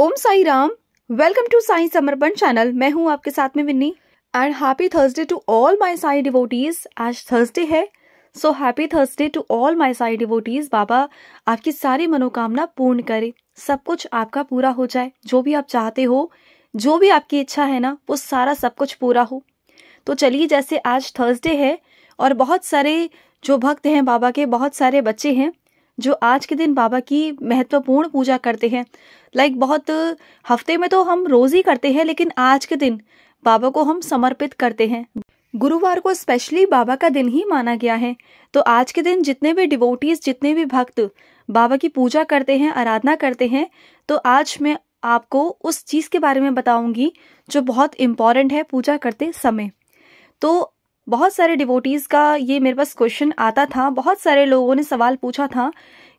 Om Sai Ram welcome to Sai Samarpan channel मैं हूं आपके साथ में Vinni and happy Thursday to all my Sai devotees आज थर्सडे है so happy Thursday to all my Sai devotees Baba आपकी सारी मनोकामना पूर्ण करे सब कुछ आपका पूरा हो जाए जो भी आप चाहते हो जो भी आपकी इच्छा है ना वो सारा सब कुछ पूरा हो तो चलिए जैसे आज थर्सडे है और बहुत सारे जो भक्त हैं बाबा के बहुत सारे बच्चे हैं जो आज के दिन बाबा की महत्वपूर्ण पूजा करते हैं लाइक बहुत हफ्ते में तो हम रोज ही करते हैं लेकिन आज के दिन बाबा को हम समर्पित करते हैं गुरुवार को स्पेशली बाबा का दिन ही माना गया है तो आज के दिन जितने भी डिवोटीज जितने भी भक्त बाबा की पूजा करते हैं आराधना करते हैं तो आज मैं आपको उस चीज के बारे में बताऊंगी जो बहुत इम्पोर्टेंट है पूजा करते समय तो बहुत सारे डिवोटीज़ का ये मेरे पास क्वेश्चन आता था बहुत सारे लोगों ने सवाल पूछा था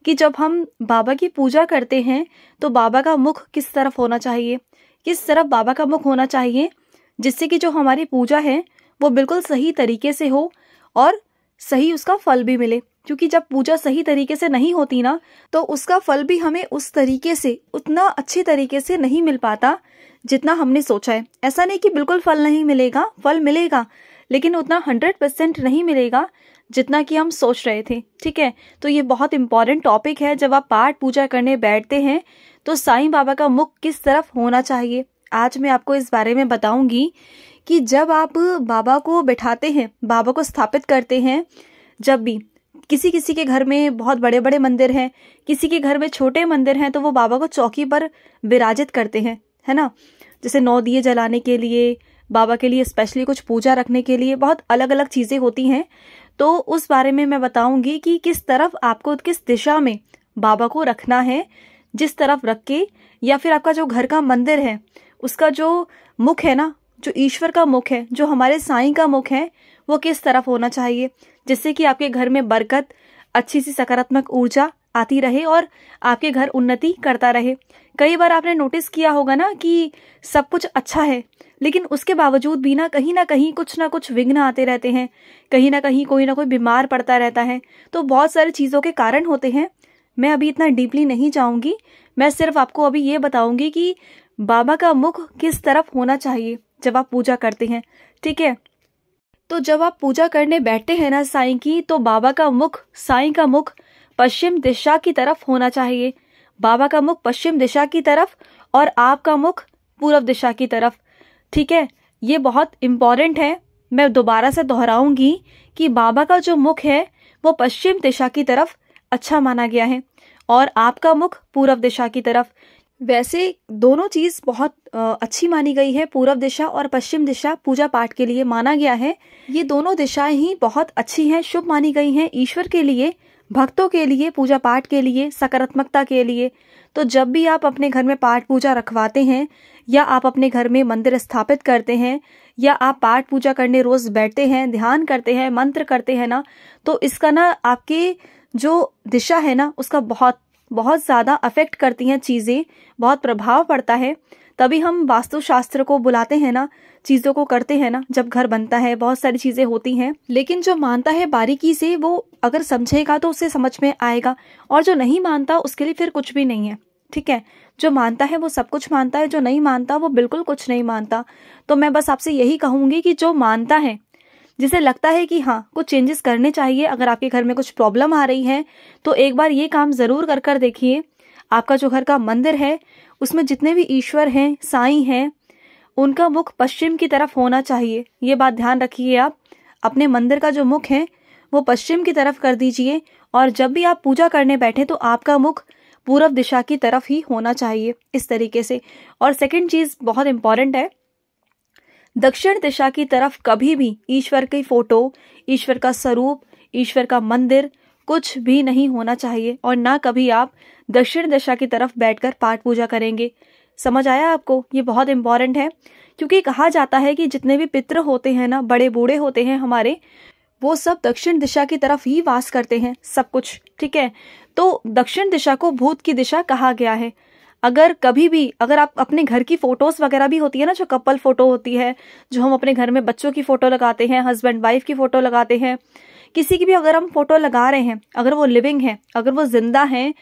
कि जब हम बाबा की पूजा करते हैं तो बाबा का मुख किस तरफ होना चाहिए किस तरफ बाबा का मुख होना चाहिए जिससे कि जो हमारी पूजा है वो बिल्कुल सही तरीके से हो और सही उसका फल भी मिले क्योंकि जब पूजा सही तरीके से नहीं होती ना तो उसका फल भी हमें उस तरीके से उतना अच्छे तरीके से नहीं मिल पाता जितना हमने सोचा है ऐसा नहीं कि बिल्कुल फल नहीं मिलेगा फल मिलेगा लेकिन उतना हंड्रेड परसेंट नहीं मिलेगा जितना कि हम सोच रहे थे ठीक है तो ये बहुत इंपॉर्टेंट टॉपिक है जब आप पाठ पूजा करने बैठते हैं तो साईं बाबा का मुख किस तरफ होना चाहिए आज मैं आपको इस बारे में बताऊंगी कि जब आप बाबा को बैठाते हैं बाबा को स्थापित करते हैं जब भी किसी किसी के घर में बहुत बड़े बड़े मंदिर हैं किसी के घर में छोटे मंदिर हैं तो वो बाबा को चौकी पर विराजित करते हैं है ना जैसे नौ दिए जलाने के लिए बाबा के लिए स्पेशली कुछ पूजा रखने के लिए बहुत अलग अलग चीज़ें होती हैं तो उस बारे में मैं बताऊंगी कि किस तरफ आपको किस दिशा में बाबा को रखना है जिस तरफ रख के या फिर आपका जो घर का मंदिर है उसका जो मुख है ना जो ईश्वर का मुख है जो हमारे साईं का मुख है वो किस तरफ होना चाहिए जिससे कि आपके घर में बरकत अच्छी सी सकारात्मक ऊर्जा आती रहे और आपके घर उन्नति करता रहे कई बार आपने नोटिस किया होगा ना कि सब कुछ अच्छा है लेकिन उसके बावजूद भी ना कहीं ना कहीं कुछ ना कुछ विघ्न आते रहते हैं कहीं ना कहीं कोई ना कोई बीमार पड़ता रहता है तो बहुत सारी चीज़ों के कारण होते हैं मैं अभी इतना डीपली नहीं जाऊंगी मैं सिर्फ आपको अभी ये बताऊंगी कि बाबा का मुख किस तरफ होना चाहिए जब आप पूजा करते हैं ठीक है तो जब आप पूजा करने बैठते हैं ना साई की तो बाबा का मुख साई का मुख पश्चिम दिशा की तरफ होना चाहिए बाबा का मुख पश्चिम दिशा की तरफ और आपका मुख पूर्व दिशा की तरफ ठीक है ये बहुत इम्पॉर्टेंट है मैं दोबारा से दोहराऊंगी कि बाबा का जो मुख है वो पश्चिम दिशा की तरफ अच्छा माना गया है और आपका मुख पूर्व दिशा की तरफ वैसे दोनों चीज़ बहुत अच्छी मानी गई है पूर्व दिशा और पश्चिम दिशा पूजा पाठ के लिए माना गया है ये दोनों दिशाएं ही बहुत अच्छी हैं शुभ मानी गई हैं ईश्वर के लिए भक्तों के लिए पूजा पाठ के लिए सकारात्मकता के लिए तो जब भी आप अपने घर में पाठ पूजा रखवाते हैं या आप अपने घर में मंदिर स्थापित करते हैं या आप पाठ पूजा करने रोज बैठते हैं ध्यान करते हैं मंत्र करते हैं ना तो इसका ना आपके जो दिशा है ना उसका बहुत बहुत ज़्यादा अफेक्ट करती हैं चीज़ें बहुत प्रभाव पड़ता है तभी हम वास्तुशास्त्र को बुलाते हैं ना चीज़ों को करते हैं ना जब घर बनता है बहुत सारी चीज़ें होती हैं लेकिन जो मानता है बारीकी से वो अगर समझेगा तो उसे समझ में आएगा और जो नहीं मानता उसके लिए फिर कुछ भी नहीं है ठीक है जो मानता है वो सब कुछ मानता है जो नहीं मानता वो बिल्कुल कुछ नहीं मानता तो मैं बस आपसे यही कहूंगी कि जो मानता है जिसे लगता है कि हाँ कुछ चेंजेस करने चाहिए अगर आपके घर में कुछ प्रॉब्लम आ रही है तो एक बार ये काम ज़रूर कर कर देखिए आपका जो घर का मंदिर है उसमें जितने भी ईश्वर हैं साई हैं उनका मुख पश्चिम की तरफ होना चाहिए ये बात ध्यान रखिए आप अपने मंदिर का जो मुख है वो पश्चिम की तरफ कर दीजिए और जब भी आप पूजा करने बैठे तो आपका मुख पूर्व दिशा की तरफ ही होना चाहिए इस तरीके से और सेकंड चीज बहुत इंपॉर्टेंट है दक्षिण दिशा की तरफ कभी भी ईश्वर की फोटो ईश्वर का स्वरूप ईश्वर का मंदिर कुछ भी नहीं होना चाहिए और ना कभी आप दक्षिण दिशा की तरफ बैठकर पाठ पूजा करेंगे समझ आया आपको ये बहुत इम्पॉर्टेंट है क्योंकि कहा जाता है कि जितने भी पित्र होते हैं ना बड़े बूढ़े होते हैं हमारे वो सब दक्षिण दिशा की तरफ ही वास करते हैं सब कुछ ठीक है तो दक्षिण दिशा को भूत की दिशा कहा गया है अगर कभी भी अगर आप अपने घर की फोटोज वगैरह भी होती है ना जो कपल फोटो होती है जो हम अपने घर में बच्चों की फोटो लगाते हैं हस्बैंड वाइफ की फोटो लगाते हैं किसी की भी अगर हम फोटो लगा रहे हैं अगर वो लिविंग है अगर वो जिंदा है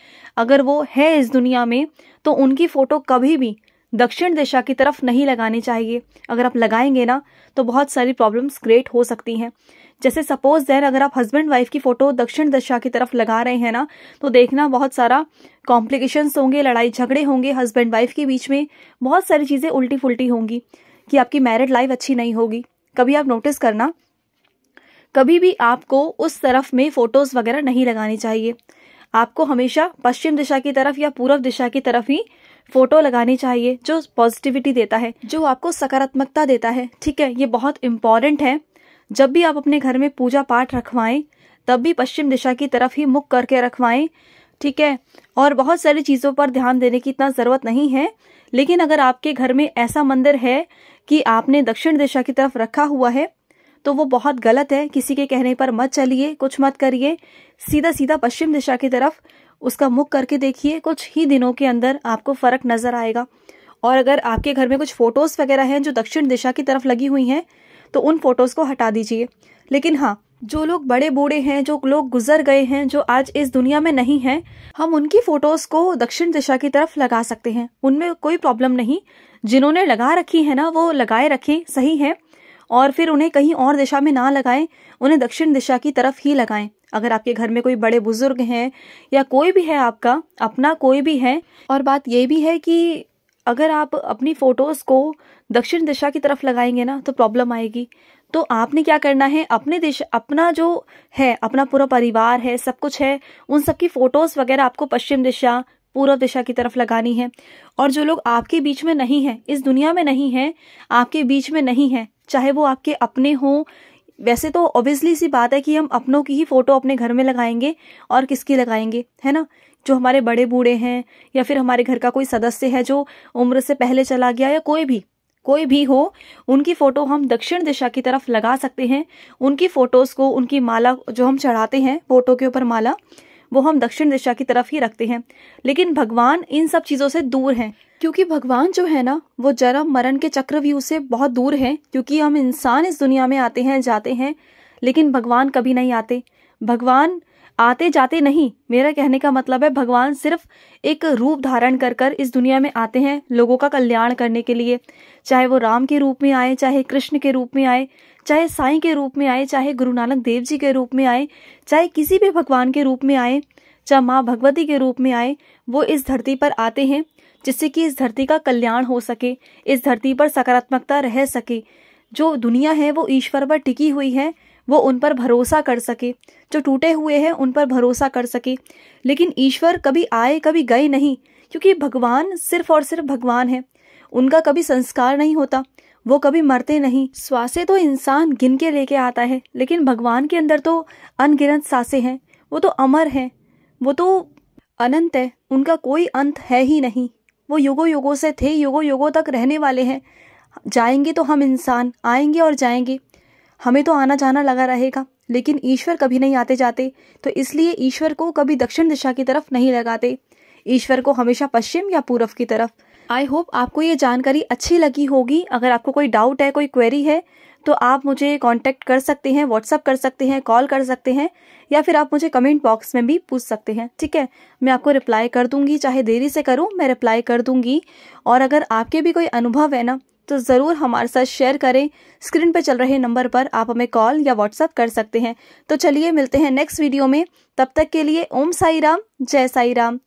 अगर वो है इस दुनिया में तो उनकी फोटो कभी भी दक्षिण दिशा की तरफ नहीं लगाने चाहिए अगर आप लगाएंगे ना तो बहुत सारी प्रॉब्लम्स क्रिएट हो सकती हैं जैसे सपोज देन अगर आप हस्बैंड वाइफ की फ़ोटो दक्षिण दिशा की तरफ लगा रहे हैं ना तो देखना बहुत सारा कॉम्प्लिकेशंस होंगे लड़ाई झगड़े होंगे हस्बैंड वाइफ के बीच में बहुत सारी चीज़ें उल्टी फुलटी होंगी कि आपकी मैरिड लाइफ अच्छी नहीं होगी कभी आप नोटिस करना कभी भी आपको उस तरफ में फ़ोटोज़ वगैरह नहीं लगानी चाहिए आपको हमेशा पश्चिम दिशा की तरफ या पूर्व दिशा की तरफ ही फोटो लगानी चाहिए जो पॉजिटिविटी देता है जो आपको सकारात्मकता देता है ठीक है ये बहुत इम्पॉर्टेंट है जब भी आप अपने घर में पूजा पाठ रखवाएं तब भी पश्चिम दिशा की तरफ ही मुख करके रखवाएं ठीक है और बहुत सारी चीज़ों पर ध्यान देने की इतना ज़रूरत नहीं है लेकिन अगर आपके घर में ऐसा मंदिर है कि आपने दक्षिण दिशा की तरफ रखा हुआ है तो वो बहुत गलत है किसी के कहने पर मत चलिए कुछ मत करिए सीधा सीधा पश्चिम दिशा की तरफ उसका मुख करके देखिए कुछ ही दिनों के अंदर आपको फ़र्क नज़र आएगा और अगर आपके घर में कुछ फ़ोटोज़ वगैरह हैं जो दक्षिण दिशा की तरफ लगी हुई हैं तो उन फ़ोटोज़ को हटा दीजिए लेकिन हाँ जो लोग बड़े बूढ़े हैं जो लोग गुजर गए हैं जो आज इस दुनिया में नहीं हैं हम उनकी फ़ोटोज़ को दक्षिण दिशा की तरफ लगा सकते हैं उनमें कोई प्रॉब्लम नहीं जिन्होंने लगा रखी है ना वो लगाए रखें सही है और फिर उन्हें कहीं और दिशा में ना लगाएं उन्हें दक्षिण दिशा की तरफ ही लगाएं अगर आपके घर में कोई बड़े बुजुर्ग हैं या कोई भी है आपका अपना कोई भी है और बात यह भी है कि अगर आप अपनी फोटोज़ को दक्षिण दिशा की तरफ लगाएंगे ना तो प्रॉब्लम आएगी तो आपने क्या करना है अपने देश अपना जो है अपना पूरा परिवार है सब कुछ है उन सबकी फोटोज़ वगैरह आपको पश्चिम दिशा पूर्व दिशा की तरफ लगानी है और जो लोग आपके बीच में नहीं है इस दुनिया में नहीं है आपके बीच में नहीं है चाहे वो आपके अपने हों वैसे तो ऑब्वियसली सी बात है कि हम अपनों की ही फोटो अपने घर में लगाएंगे और किसकी लगाएंगे है ना जो हमारे बड़े बूढ़े हैं या फिर हमारे घर का कोई सदस्य है जो उम्र से पहले चला गया या कोई भी कोई भी हो उनकी फोटो हम दक्षिण दिशा की तरफ लगा सकते हैं उनकी फोटोज को उनकी माला जो हम चढ़ाते हैं फोटो के ऊपर माला वो हम दक्षिण दिशा की तरफ ही रखते हैं लेकिन भगवान इन सब चीज़ों से दूर हैं क्योंकि भगवान जो है ना वो जरा मरण के चक्रव्यूह से बहुत दूर है क्योंकि हम इंसान इस दुनिया में आते हैं जाते हैं लेकिन भगवान कभी नहीं आते भगवान आते जाते नहीं मेरा कहने का मतलब है भगवान सिर्फ एक रूप धारण कर कर इस दुनिया में आते हैं लोगों का कल्याण करने के लिए चाहे वो राम के रूप में आए चाहे कृष्ण के रूप में आए चाहे साई के रूप में आए चाहे गुरु नानक देव जी के रूप में आए चाहे किसी भी भगवान के रूप में आए चाहे माँ भगवती के रूप में आए वो इस धरती पर आते हैं जिससे कि इस धरती का कल्याण हो सके इस धरती पर सकारात्मकता रह सके जो दुनिया है वो ईश्वर पर टिकी हुई है वो उन पर भरोसा कर सके जो टूटे हुए हैं उन पर भरोसा कर सके लेकिन ईश्वर कभी आए कभी गए नहीं क्योंकि भगवान सिर्फ और सिर्फ भगवान है उनका कभी संस्कार नहीं होता वो कभी मरते नहीं श्वासें तो इंसान गिन के लेके आता है लेकिन भगवान के अंदर तो अनगिनत सासे हैं वो तो अमर हैं वो तो अनंत है उनका कोई अंत है ही नहीं वो युगो युगों से थे युगो युगों तक रहने वाले हैं जाएंगे तो हम इंसान आएंगे और जाएंगे हमें तो आना जाना लगा रहेगा लेकिन ईश्वर कभी नहीं आते जाते तो इसलिए ईश्वर को कभी दक्षिण दिशा की तरफ नहीं लगाते ईश्वर को हमेशा पश्चिम या पूर्व की तरफ आई होप आपको ये जानकारी अच्छी लगी होगी अगर आपको कोई डाउट है कोई क्वेरी है तो आप मुझे कांटेक्ट कर सकते हैं व्हाट्सअप कर सकते हैं कॉल कर सकते हैं या फिर आप मुझे कमेंट बॉक्स में भी पूछ सकते हैं ठीक है मैं आपको रिप्लाई कर दूंगी चाहे देरी से करूँ मैं रिप्लाई कर दूंगी और अगर आपके भी कोई अनुभव है ना तो ज़रूर हमारे साथ शेयर करें स्क्रीन पर चल रहे नंबर पर आप हमें कॉल या व्हाट्सअप कर सकते हैं तो चलिए मिलते हैं नेक्स्ट वीडियो में तब तक के लिए ओम साई राम जय साई राम